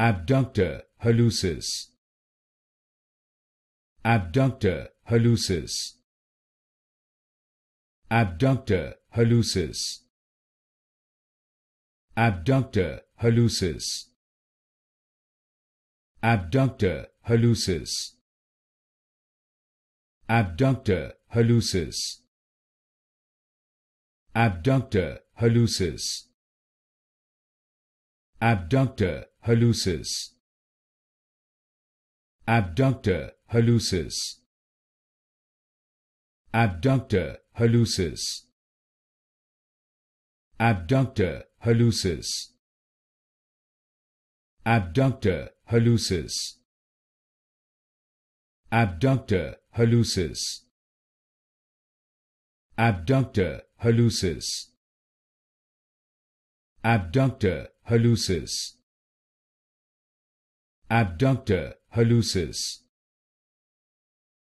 abductor hallucis abductor hallucis abductor hallucis abductor hallucis abductor hallucis abductor hallucis abductor hallucis abductor hallucis abductor hallucis abductor hallucis abductor hallucis abductor hallucis abductor hallucis abductor hallucis abductor hallucis abductor hallucis